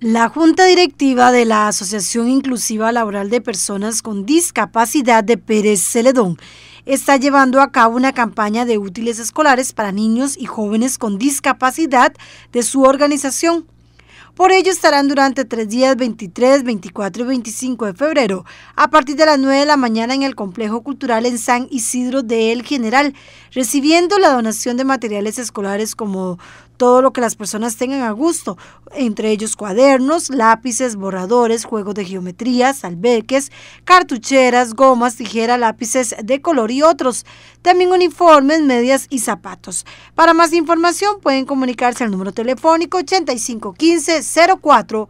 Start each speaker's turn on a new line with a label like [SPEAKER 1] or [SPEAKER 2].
[SPEAKER 1] La Junta Directiva de la Asociación Inclusiva Laboral de Personas con Discapacidad de Pérez Celedón está llevando a cabo una campaña de útiles escolares para niños y jóvenes con discapacidad de su organización. Por ello estarán durante tres días 23, 24 y 25 de febrero, a partir de las 9 de la mañana en el Complejo Cultural en San Isidro de El General, recibiendo la donación de materiales escolares como todo lo que las personas tengan a gusto, entre ellos cuadernos, lápices, borradores, juegos de geometría, albeques, cartucheras, gomas, tijeras, lápices de color y otros. También uniformes, medias y zapatos. Para más información pueden comunicarse al número telefónico 8515 0444.